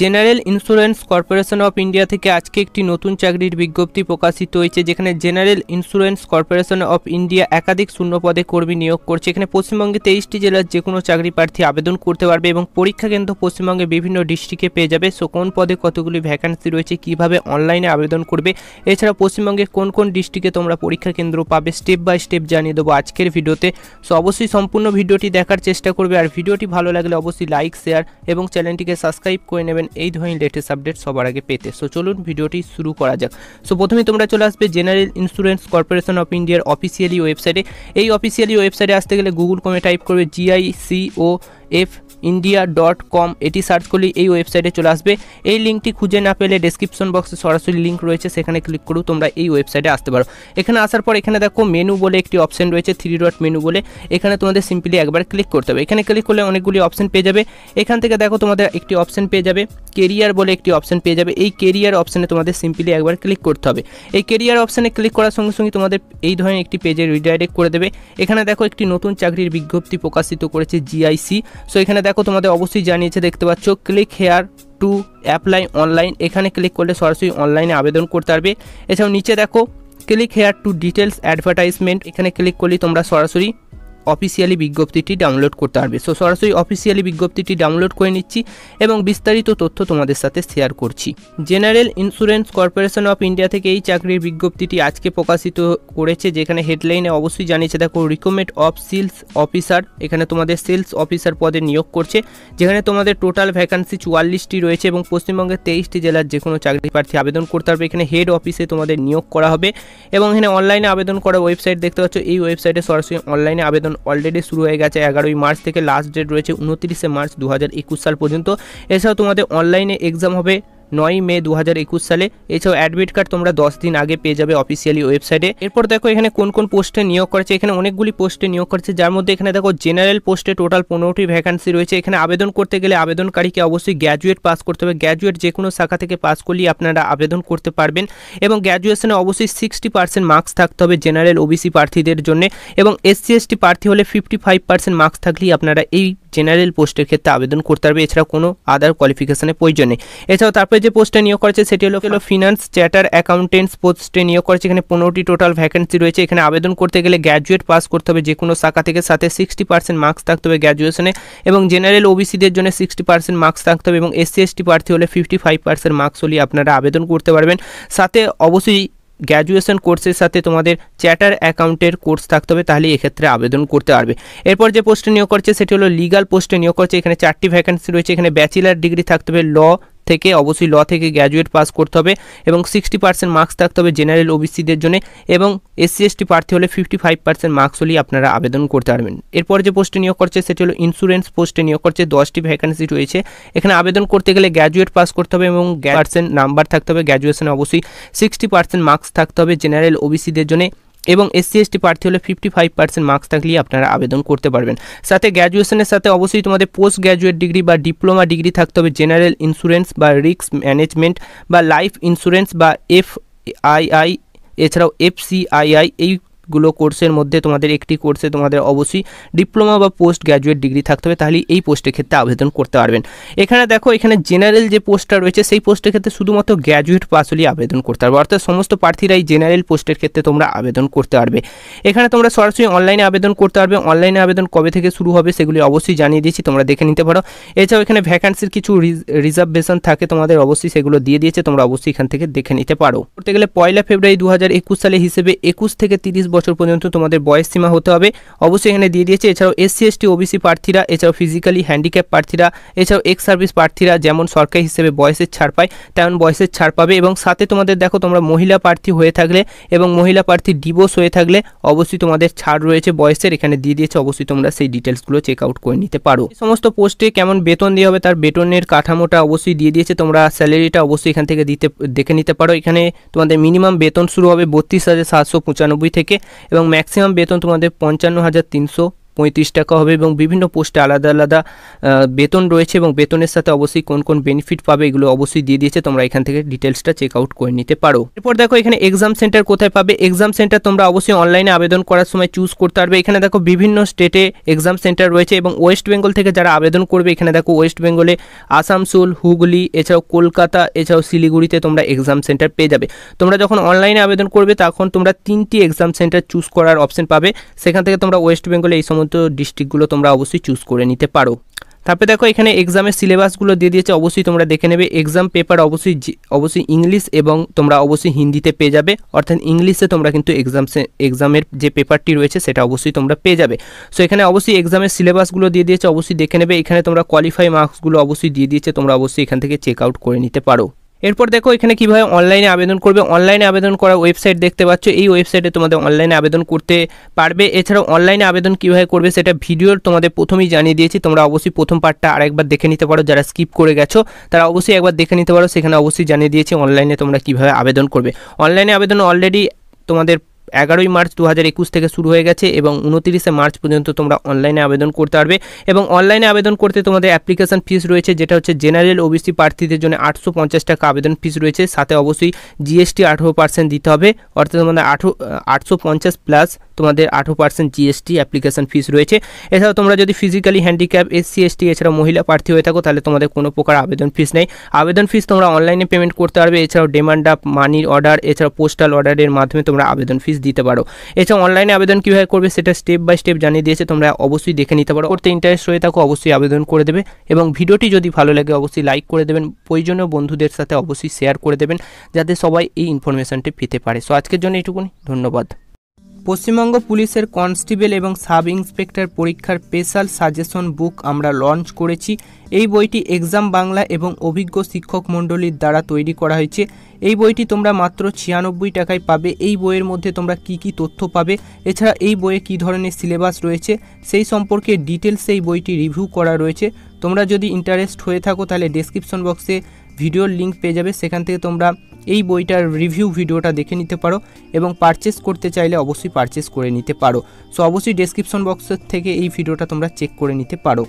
general insurance corporation of India থেকে আজকে একটি নতুন চাকরির বিজ্ঞপ্তি প্রকাশিত হয়েছে যেখানে general insurance corporation of India একাধিক শূন্য পদে কর্মী নিয়োগ করছে এখানে পশ্চিমবঙ্গে তেইশটি জেলার যে কোনো চাকরি প্রার্থী আবেদন করতে পারবে এবং পরীক্ষা কেন্দ্র পশ্চিমবঙ্গে বিভিন্ন ডিস্ট্রিক্টে পেয়ে যাবে সো কোন পদে কতগুলি ভ্যাকান্সি রয়েছে কিভাবে অনলাইনে আবেদন করবে এছাড়া পশ্চিমবঙ্গে কোন কোন ডিস্ট্রিক্টে তোমরা পরীক্ষা কেন্দ্র পাবে স্টেপ বাই স্টেপ জানিয়ে দেবো আজকের ভিডিওতে সো অবশ্যই সম্পূর্ণ ভিডিওটি দেখার চেষ্টা করবে আর ভিডিওটি ভালো লাগলে অবশ্যই লাইক শেয়ার এবং চ্যানেলটিকে সাবস্ক্রাইব করে নেবে নেবেন এই ধরনের লেটেস্ট আপডেট সবার আগে পেতে সো চলুন ভিডিওটি শুরু করা যাক সো প্রথমে তোমরা চলে আসবে জেনারেল ইন্স্যুরেন্স কর্পোরেশন অফ ইন্ডিয়ার অফিসিয়ালি ওয়েবসাইটে এই অফিসিয়ালি ওয়েবসাইটে আসতে গেলে গুগল কমে টাইপ করবে GICO F India dot com এটি সার্চ করলে এই ওয়েবসাইটে চলে আসবে এই লিঙ্কটি খুঁজে না পেলে ডিসক্রিপশন বক্সে সরাসরি লিঙ্ক রয়েছে সেখানে ক্লিক করেও তোমরা এই ওয়েবসাইটে আসতে পারো এখানে আসার পর এখানে দেখো মেনু বলে একটি অপশন রয়েছে থ্রি ডট মেনু বলে এখানে তোমাদের সিম্পলি একবার ক্লিক করতে হবে এখানে ক্লিক করলে অনেকগুলি অপশন পেয়ে যাবে এখান থেকে দেখো তোমাদের একটি অপশন পেয়ে যাবে কেরিয়ার বলে একটি অপশন পেয়ে যাবে এই কেরিয়ার অপশনে তোমাদের সিম্পলি একবার ক্লিক করতে হবে এই কেরিয়ার অপশানে ক্লিক করার সঙ্গে সঙ্গে তোমাদের এই ধরনের একটি পেজে রিডাইরেক্ট করে দেবে এখানে দেখো একটি নতুন চাকরির বিজ্ঞপ্তি প্রকাশিত করেছে জিআইসি সো এখানে দেখো দেখো তোমাদের অবশ্যই জানিয়েছে দেখতে পাচ্ছ click here to apply online এখানে ক্লিক করলে সরাসরি অনলাইনে আবেদন করতে পারবে এছাড়াও নিচে দেখো click here to details advertisement এখানে ক্লিক করলে তোমরা সরাসরি অফিসিয়ালি বিজ্ঞপ্তিটি ডাউনলোড করতে পারবে সো সরাসরি অফিসিয়ালি বিজ্ঞপ্তিটি ডাউনলোড করে নিচ্ছি এবং বিস্তারিত তথ্য তোমাদের সাথে শেয়ার করছি general insurance corporation of India থেকে এই চাকরির বিজ্ঞপ্তিটি আজকে প্রকাশিত করেছে যেখানে হেডলাইনে অবশ্যই জানিয়েছে দেখো রিকমেন্ড অফ সেলস অফিসার এখানে তোমাদের সেলস অফিসার পদে নিয়োগ করছে যেখানে তোমাদের টোটাল ভ্যাকান্সি চুয়াল্লিশটি রয়েছে এবং পশ্চিমবঙ্গের তেইশটি জেলার যে কোনো চাকরি প্রার্থী আবেদন করতে পারবে এখানে হেড অফিসে তোমাদের নিয়োগ করা হবে এবং এখানে অনলাইনে আবেদন করার ওয়েবসাইট দেখতে পাচ্ছ এই ওয়েবসাইটে সরাসরি অনলাইনে আবেদন অলরেডি শুরু হয়ে গেছে এগারোই মার্চ থেকে লাস্ট ডেট রয়েছে উনত্রিশে মার্চ দু সাল পর্যন্ত এছাড়াও তোমাদের অনলাইনে এক্সাম হবে নয় মে দু সালে এছাড়াও অ্যাডমিট কার্ড তোমরা দশ দিন আগে পেয়ে যাবে অফিসিয়ালি ওয়েবসাইটে এরপর দেখো এখানে কোন কোন পোস্টে নিয়োগ করেছে এখানে অনেকগুলি পোস্টে নিয়োগ করেছে যার মধ্যে এখানে দেখো জেনারেল পোস্টে টোটাল পনেরোটি ভ্যাকান্সি রয়েছে এখানে আবেদন করতে গেলে আবেদনকারীকে অবশ্যই গ্র্যাজুয়েট পাস করতে হবে গ্র্যাজুয়েট যে কোনো শাখা থেকে পাস করলেই আপনারা আবেদন করতে পারবেন এবং গ্র্যাজুয়েশনে অবশ্যই সিক্সটি পার্সেন্ট মার্কস থাকতে হবে জেনারেল ওবিসি প্রার্থীদের জন্য এবং এসসি এসটি প্রার্থী হলে ফিফটি ফাইভ পার্সেন্ট মার্কস থাকলেই আপনারা এই জেনারেল পোস্টের ক্ষেত্রে আবেদন করতে পারবে এছাড়া কোনো আদার কোয়ালিফিকেশনের প্রয়োজন নেই এছাড়াও তারপরে যে পোস্টে নিয়োগ করেছে সেটি হলো হলো ফিনান্স চ্যাটার অ্যাকাউন্টেন্টস পোস্টে নিয়োগ করেছে এখানে পনেরোটি টোটাল ভ্যাকেন্সি রয়েছে এখানে আবেদন করতে গেলে গ্র্যাজুয়েট পাস করতে হবে যে কোনো শাখা থেকে সাথে সিক্সটি পার্সেন্ট মার্কস থাকতে হবে গ্র্যাজুয়েশনে এবং জেনারেল ওবিসিদের জন্য সিক্সটি পার্সেন্ট মার্কস থাকতে হবে এবং এসসি এসটি প্রার্থী হলে ফিফটি ফাইভ পার্সেন্ট মার্কস হলে আপনারা আবেদন করতে পারবেন সাথে অবশ্যই গ্র্যাজুয়েশন কোর্সের সাথে তোমাদের চ্যাটার অ্যাকাউন্টের কোর্স থাকতে হবে তাহলে এক্ষেত্রে আবেদন করতে পারবে এরপর যে পোস্টে নিয়োগ করছে সেটি হলো লিগাল পোস্টে নিয়োগ করছে এখানে চারটি ভ্যাকেন্সি রয়েছে এখানে ব্যাচেলার ডিগ্রি থাকতে হবে ল থেকে অবশ্যই ল থেকে গ্র্যাজুয়েট পাস করতে হবে এবং সিক্সটি পার্সেন্ট মার্কস থাকতে হবে জেনারেল ওবিসিদের জন্য এবং এসসি এসটি প্রার্থী হলে ফিফটি ফাইভ পার্সেন্ট মার্কস হলেই আপনারা আবেদন করতে পারবেন এরপর যে পোস্টে নিয়োগ করছে সেটি হলো ইন্স্যুরেন্স পোস্টে নিয়োগ করছে দশটি ভ্যাকান্সি রয়েছে এখানে আবেদন করতে গেলে গ্র্যাজুয়েট পাস করতে হবে এবং পার্সেন্ট নাম্বার থাকতে হবে গ্র্যাজুয়েশনে অবশ্যই সিক্সটি পার্সেন্ট মার্কস থাকতে হবে জেনারেল ওবিসিদের জন্য এবং এসসি এসটি প্রার্থী হলে ফিফটি ফাইভ পার্সেন্ট মার্কস থাকলে আপনারা আবেদন করতে পারবেন সাথে গ্র্যাজুয়েশনের সাথে অবশ্যই তোমাদের পোস্ট গ্র্যাজুয়েট ডিগ্রি বা ডিপ্লোমা ডিগ্রি থাকতে হবে জেনারেল ইন্স্যুরেন্স বা রিস্ক ম্যানেজমেন্ট বা লাইফ ইন্স্যুরেন্স বা এফ আইআই এছাড়াও এফ আই এই গুলো কোর্সের মধ্যে তোমাদের একটি কোর্সে তোমাদের অবশ্যই ডিপ্লোমা বা পোস্ট গ্র্যাজুয়েট ডিগ্রি থাকতে হবে তাহলে এই পোস্টের ক্ষেত্রে আবেদন করতে পারবেন এখানে দেখো এখানে জেনারেল যে পোস্টটা রয়েছে সেই পোস্টের ক্ষেত্রে শুধুমাত্র গ্র্যাজুয়েট পাস হলেই আবেদন করতে পারবে অর্থাৎ সমস্ত প্রার্থীরা এই জেনারেল পোস্টের ক্ষেত্রে তোমরা আবেদন করতে পারবে এখানে তোমরা সরাসরি অনলাইনে আবেদন করতে পারবে অনলাইনে আবেদন কবে থেকে শুরু হবে সেগুলি অবশ্যই জানিয়ে দিয়েছি তোমরা দেখে নিতে পারো এছাড়াও এখানে ভ্যাকান্সির কিছু রিজার্ভেশন থাকে তোমাদের অবশ্যই সেগুলো দিয়ে দিয়েছে তোমরা অবশ্যই এখান থেকে দেখে নিতে পারো করতে গেলে পয়লা ফেব্রুয়ারি দু সালে হিসেবে একুশ থেকে তিরিশ বছর পর্যন্ত তোমাদের বয়স সীমা হতে হবে অবশ্যই এখানে দিয়ে দিয়েছে এছাড়াও এসসি এসটি ওবিসি প্রার্থীরা এছাড়াও ফিজিক্যালি হ্যান্ডিক্যাপ প্রার্থীরা এছাড়াও এক্স সার্ভিস প্রার্থীরা যেমন সরকারি হিসেবে বয়সের ছাড় পায় তেমন বয়সের ছাড় পাবে এবং সাথে তোমাদের দেখো তোমরা মহিলা প্রার্থী হয়ে থাকলে এবং মহিলা প্রার্থী ডিভোর্স হয়ে থাকলে অবশ্যই তোমাদের ছাড় রয়েছে বয়সের এখানে দিয়ে দিয়েছে অবশ্যই তোমরা সেই ডিটেলসগুলো চেক আউট করে নিতে পারো সমস্ত পোস্টে কেমন বেতন দেওয়া হবে তার বেতনের কাঠামোটা অবশ্যই দিয়ে দিয়েছে তোমরা স্যালারিটা অবশ্যই এখান থেকে দিতে দেখে নিতে পারো এখানে তোমাদের মিনিমাম বেতন শুরু হবে বত্রিশ হাজার সাতশো পঁচানব্বই থেকে এবং ম্যাক্সিমাম বেতন তোমাদের পঞ্চান্ন হাজার তিনশো পঁয়ত্রিশ টাকা হবে এবং বিভিন্ন পোস্টে আলাদা আলাদা বেতন রয়েছে এবং বেতনের সাথে অবশ্যই কোন কোন বেনিফিট পাবে এগুলো অবশ্যই দিয়ে দিয়েছে তোমরা এখান থেকে ডিটেলসটা চেক আউট করে নিতে পারো এরপর দেখো এখানে এক্সাম সেন্টার কোথায় পাবে এক্সাম সেন্টার তোমরা অবশ্যই অনলাইনে আবেদন করার সময় চুজ করতে পারবে এখানে দেখো বিভিন্ন স্টেটে এক্সাম সেন্টার রয়েছে এবং ওয়েস্ট বেঙ্গল থেকে যারা আবেদন করবে এখানে দেখো ওয়েস্ট বেঙ্গলে আসামসোল হুগলি এছাড়াও কলকাতা এছাড়াও শিলিগুড়িতে তোমরা এক্সাম সেন্টার পেয়ে যাবে তোমরা যখন অনলাইনে আবেদন করবে তখন তোমরা তিনটি এক্সাম সেন্টার চুজ করার অপশন পাবে সেখান থেকে তোমরা ওয়েস্ট বেঙ্গলে এই সমস্ত মতো ডিস্ট্রিক্টগুলো তোমরা অবশ্যই চুজ করে নিতে পারো তারপরে দেখো এখানে এক্সামের সিলেবাসগুলো দিয়ে দিয়েছে অবশ্যই তোমরা দেখে নেবে এক্সাম পেপার অবশ্যই অবশ্যই ইংলিশ এবং তোমরা অবশ্যই হিন্দিতে পেয়ে যাবে অর্থাৎ ইংলিশে তোমরা কিন্তু এক্সাম এক্সামের যে পেপারটি রয়েছে সেটা অবশ্যই তোমরা পেয়ে যাবে সো এখানে অবশ্যই এক্সামের সিলেবাসগুলো দিয়ে দিয়েছে অবশ্যই দেখে নেবে এখানে তোমরা কোয়ালিফাই মার্কসগুলো অবশ্যই দিয়ে দিয়েছে তোমরা অবশ্যই এখান থেকে চেক আউট করে নিতে পারো এরপর দেখো এখানে কিভাবে অনলাইনে আবেদন করবে অনলাইনে আবেদন করা ওয়েবসাইট দেখতে পাচ্ছ এই ওয়েবসাইটে তোমাদের অনলাইনে আবেদন করতে পারবে এছাড়াও অনলাইনে আবেদন কিভাবে করবে সেটা ভিডিওর তোমাদের প্রথমেই জানিয়ে দিয়েছি তোমরা অবশ্যই প্রথম পার্টটা আরেকবার দেখে নিতে পারো যারা স্কিপ করে গেছো তারা অবশ্যই একবার দেখে নিতে পারো সেখানে অবশ্যই জানিয়ে দিয়েছি অনলাইনে তোমরা কিভাবে আবেদন করবে অনলাইনে আবেদন অলরেডি তোমাদের এগারোই মার্চ দু হাজার একুশ থেকে শুরু হয়ে গেছে এবং উনতিরিশে মার্চ পর্যন্ত তোমরা অনলাইনে আবেদন করতে পারবে এবং অনলাইনে আবেদন করতে তোমাদের অ্যাপ্লিকেশান ফিস রয়েছে যেটা হচ্ছে জেনারেল ওবিসি প্রার্থীদের জন্য আটশো পঞ্চাশ টাকা আবেদন ফিস রয়েছে সাথে অবশ্যই জিএসটি আঠেরো পার্সেন্ট দিতে হবে অর্থাৎ তোমাদের আঠো আটশো পঞ্চাশ প্লাস তোমাদের আঠারো পার্সেন্ট জিএসটি অ্যাপ্লিকেশন ফিস রয়েছে এছাড়াও তোমরা যদি ফিজিক্যালি হ্যান্ডিক্যাপ এসসি এসটি এছাড়া মহিলা প্রার্থী হয়ে থাকো তাহলে তোমাদের কোনো প্রকার আবেদন ফিস নেই আবেদন ফিস তোমরা অনলাইনে পেমেন্ট করতে পারবে এছাড়াও ডিমান্ড আপ মানির অর্ডার এছাড়াও পোস্টাল অর্ডারের মাধ্যমে তোমরা আবেদন ফিস দিতে পারো এছাড়াও অনলাইনে আবেদন কীভাবে করবে সেটা স্টেপ বাই স্টেপ জানিয়ে দিয়েছে তোমরা অবশ্যই দেখে নিতে পারো করতে ইন্টারেস্ট হয়ে থাকো অবশ্যই আবেদন করে দেবে এবং ভিডিওটি যদি ভালো লাগে অবশ্যই লাইক করে দেবেন প্রয়োজনীয় বন্ধুদের সাথে অবশ্যই শেয়ার করে দেবেন যাতে সবাই এই ইনফরমেশনটি পেতে পারে সো আজকের জন্য এটুকুনি ধন্যবাদ পশ্চিমবঙ্গ পুলিশের কনস্টেবল এবং সাব ইন্সপেক্টর পরীক্ষার স্পেশাল সাজেশন বুক আমরা লঞ্চ করেছি এই বইটি এক্সাম বাংলা এবং অভিজ্ঞ শিক্ষক মণ্ডলীর দ্বারা তৈরি করা হয়েছে এই বইটি তোমরা মাত্র ছিয়ানব্বই টাকায় পাবে এই বইয়ের মধ্যে তোমরা কি কি তথ্য পাবে এছাড়া এই বইয়ে কি ধরনের সিলেবাস রয়েছে সেই সম্পর্কে ডিটেলস এই বইটি রিভিউ করা রয়েছে তোমরা যদি ইন্টারেস্ট হয়ে থাকো তাহলে ডেসক্রিপশন বক্সে ভিডিওর লিঙ্ক পেয়ে যাবে সেখান থেকে তোমরা এই বইটার রিভিউ ভিডিওটা দেখে নিতে পারো এবং পারচেস করতে চাইলে অবশ্যই পারচেস করে নিতে পারো সো অবশ্যই ডেসক্রিপশন বক্সের থেকে এই ভিডিওটা তোমরা চেক করে নিতে পারো